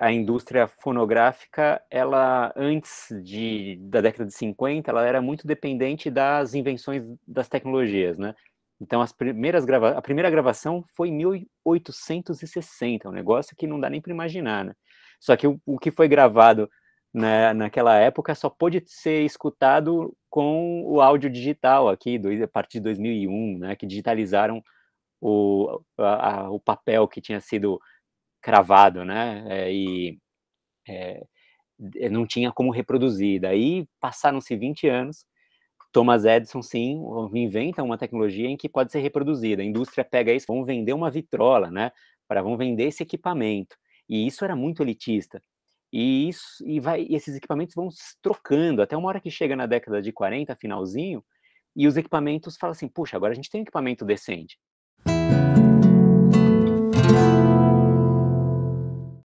a indústria fonográfica, ela antes de, da década de 50, ela era muito dependente das invenções das tecnologias, né? Então, as primeiras grava a primeira gravação foi em 1860, um negócio que não dá nem para imaginar, né? Só que o, o que foi gravado na, naquela época só pôde ser escutado com o áudio digital aqui, do, a partir de 2001, né? Que digitalizaram o, a, a, o papel que tinha sido cravado, né? É, e é, não tinha como reproduzir. Daí passaram-se 20 anos, Thomas Edison, sim, inventa uma tecnologia em que pode ser reproduzida. A indústria pega isso, vão vender uma vitrola, né? Para vão vender esse equipamento. E isso era muito elitista. E, isso, e, vai, e esses equipamentos vão se trocando, até uma hora que chega na década de 40, finalzinho, e os equipamentos falam assim, puxa, agora a gente tem um equipamento decente.